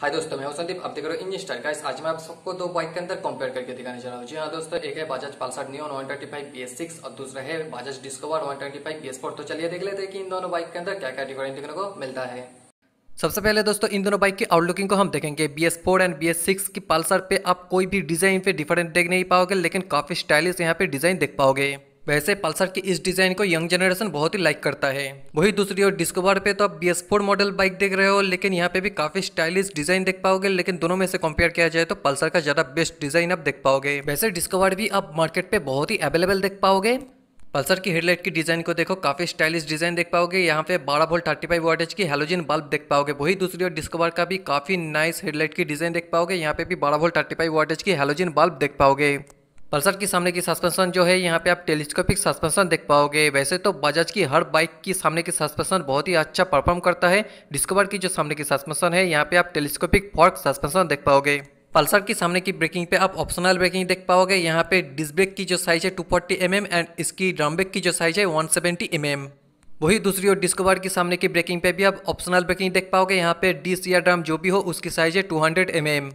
हाय दोस्तों मैं हूं संदीप आप देख रहे हो इंजन स्टाइल गाइस आज मैं आप सबको दो बाइक के अंदर कंपेयर करके दिखाने जा रहा हूं जी हां दोस्तों एक है बजाज पल्सर नियो 125 BS6 और दूसरा है बजाज डिस्कवर 125 BS4 तो चलिए देख लेते हैं कि इन दोनों बाइक के अंदर क्या क्या डिफरेंट देखने को मिलता है सबसे पहले दोस्तों इन दोनों बाइक की आउटलुकिंग को हम देखेंगे B S four and B S six की पल्सर पे आप कोई भी डिजाइन पे डिफरेंट देख नहीं पाओगे लेकिन काफी स्टाइलिश यहाँ पे डिजाइन देख पाओगे वैसे पल्सर की इस डिजाइन को यंग जनरेशन बहुत ही लाइक करता है वही दूसरी ओर डिस्कवर पे तो आप बी मॉडल बाइक देख रहे हो लेकिन यहाँ पे भी काफी स्टाइलिश डिजाइन देख पाओगे लेकिन दोनों में से कंपेयर किया जाए तो पल्सर का ज्यादा बेस्ट डिजाइन आप देख पाओगे वैसे डिस्कवर भी आप मार्केट पे बहुत ही अवेलेबल देख पाओगे पल्सर की हेडलाइट की डिजाइन को देखो काफी स्टाइलिश डिजाइन देख पाओगे यहाँ पे 12 वोल्ट 35 फाइव वोटेज की हेलोजन बल्ब देख पाओगे वही दूसरी ओर डिस्कवर का भी काफी नाइस हेडलाइट की डिजाइन देख पाओगे यहाँ पे भी 12 वोल्ट 35 फाइव वोटेज की हेलोजन बल्ब देख पाओगे पल्सर की सामने की सस्पेंशन जो है यहाँ पे आप टेलीस्कोपिक सस्पेंशन देख पाओगे वैसे तो बजाज की हर बाइक की सामने की सस्पेंशन बहुत ही अच्छा परफॉर्म करता है डिस्कवर की जो सामने की सस्पेंशन है यहाँ पे आप टेलीस्कोपिक फॉर्क सस्पेंशन देख पाओगे पल्सर की सामने की ब्रेकिंग पे आप ऑप्शनल ब्रेकिंग देख पाओगे यहाँ पे डिस्क ब्रेक की जो साइज है टू फोर्टी एम एंड इसकी ड्रम ब्रेक की जो साइज है वन सेवेंटी एम वही दूसरी ओर डिस्कवर की सामने की ब्रेकिंग पे भी आप ऑप्शनल ब्रेकिंग देख पाओगे यहाँ पे डिस्क या ड्रम जो भी हो उसकी साइज है टू हंड्रेड एम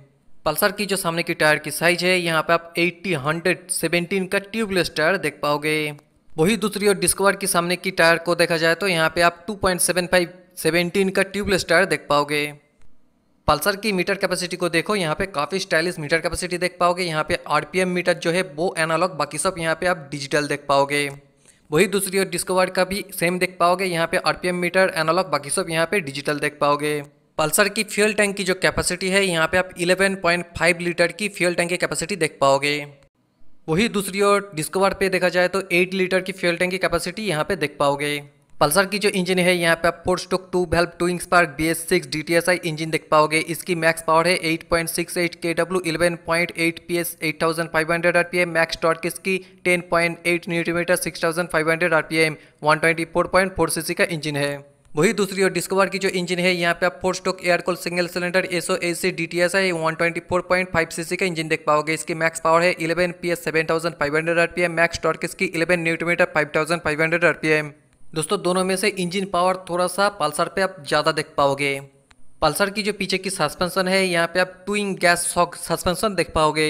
पल्सर की जो सामने की टायर की साइज है यहाँ पे आप एट्टी हंड्रेड सेवेंटीन का ट्यूबलेस टायर देख पाओगे वही दूसरी ओर डिस्कवर की सामने की टायर को देखा जाए तो यहाँ पे आप फाइव 17 का ट्यूबलेस टायर देख पाओगे पल्सर की मीटर कैपेसिटी को देखो यहाँ पे काफ़ी स्टाइलिश मीटर कैपेसिटी देख पाओगे यहाँ पे एम मीटर जो है वो एनालॉग बाकी सब यहाँ पे आप डिजिटल देख पाओगे वही दूसरी ओर डिस्कवर का भी सेम देख पाओगे यहाँ पे एम मीटर एनालॉग बाकी सब यहाँ पे डिजिटल देख पाओगे पल्सर की फ्यूल टैंक की जो कैपेसिटी है यहाँ पे आप 11.5 लीटर की फ्यूल टैंक की कैपेसिटी देख पाओगे वही दूसरी ओर डिस्कवर पे देखा जाए तो 8 लीटर की फ्यूल टैंक की कैपेसिटी यहाँ पे देख पाओगे पल्सर की जो इंजन है यहाँ पे आप four stroke two valve two inch पर B S six D T S I engine देख पाओगे इसकी मैक्स पावर है eight point six eight K W eleven point eight P S eight thousand five hundred R P M max torque इसकी ten point eight newton metre six thousand five hundred R P M one twenty four point four C C का engine है वही दूसरी ओर discover की जो engine है यहाँ पे आप four stroke air cool single cylinder S O A C D T S है one twenty four point five C C का इंजन देख पाओगे इसकी मैक्स पावर है eleven P S seven thousand five hundred R P M max torque इसकी eleven newton metre five thousand five hundred R P M दोस्तों दोनों में से इंजन पावर थोड़ा सा पल्सर पे आप ज़्यादा देख पाओगे पल्सर की जो पीछे की सस्पेंशन है यहाँ पे आप ट्विंग गैस सॉक सस्पेंशन देख पाओगे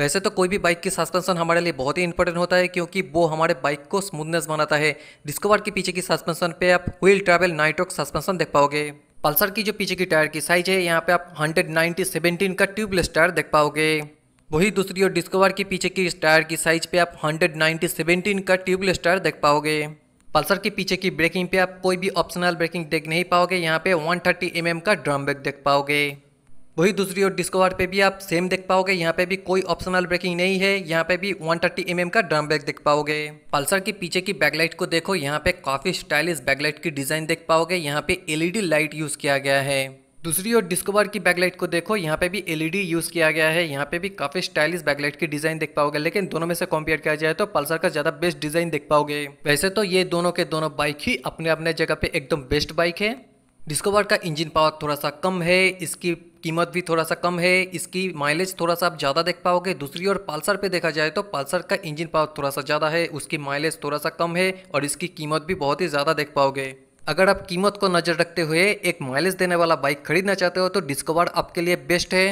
वैसे तो कोई भी बाइक की सस्पेंशन हमारे लिए बहुत ही इंपॉर्टेंट होता है क्योंकि वो हमारे बाइक को स्मूथनेस बनाता है डिस्कवर के पीछे की सस्पेंशन पे आप व्हील ट्रैवल नाइट्रोक सस्पेंशन देख पाओगे पल्सर की जो पीछे की टायर की साइज है यहाँ पे आप हंड्रेड नाइनटी सेवेंटीन का ट्यूबलेस टायर देख पाओगे वही दूसरी और डिस्कवर के पीछे की टायर की साइज पे आप हंड्रेड नाइनटी सेवेंटीन का ट्यूबलेस टायर देख पाओगे पल्सर के पीछे की ब्रेकिंग पे आप कोई भी ऑप्शनल ब्रेकिंग देख नहीं पाओगे यहाँ पे 130 थर्टी mm का ड्रम ब्रेक देख पाओगे वही दूसरी ओर डिस्कवर पे भी आप सेम देख पाओगे यहाँ पे भी कोई ऑप्शनल ब्रेकिंग नहीं है यहाँ पे भी 130 थर्टी mm का ड्रम ब्रेक देख पाओगे पल्सर के पीछे की बैकलाइट को देखो यहाँ पे काफी स्टाइलिश बैकलाइट की डिजाइन देख पाओगे यहाँ पे एलईडी लाइट यूज किया गया है दूसरी ओर डिस्कवर की बैकलाइट को देखो यहाँ पे भी एलईडी यूज़ e किया गया है यहाँ पे भी काफ़ी स्टाइलिश बैकलाइट की डिज़ाइन देख पाओगे लेकिन दोनों में से कंपेयर किया जाए तो पल्सर का ज़्यादा बेस्ट डिज़ाइन देख पाओगे वैसे तो ये दोनों के दोनों बाइक ही अपने अपने जगह पे एकदम बेस्ट बाइक है डिस्कवर का इंजन पावर थोड़ा सा कम है इसकी कीमत भी थोड़ा सा कम है इसकी माइलेज थोड़ा सा आप ज़्यादा देख पाओगे दूसरी ओर पालसर पे देखा जाए तो पालसर का इंजन पावर थोड़ा सा ज़्यादा है उसकी माइलेज थोड़ा सा कम है और इसकी कीमत भी बहुत ही ज़्यादा देख पाओगे अगर आप कीमत को नज़र रखते हुए एक माइलेज देने वाला बाइक खरीदना चाहते हो तो डिस्कवर आपके लिए बेस्ट है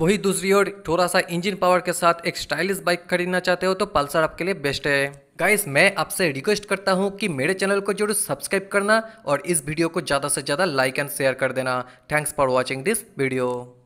वही दूसरी ओर थोड़ा सा इंजन पावर के साथ एक स्टाइलिश बाइक खरीदना चाहते हो तो पल्सर आपके लिए बेस्ट है गाइस मैं आपसे रिक्वेस्ट करता हूं कि मेरे चैनल को जरूर सब्सक्राइब करना और इस वीडियो को ज़्यादा से ज़्यादा लाइक एंड शेयर कर देना thanks for watching this video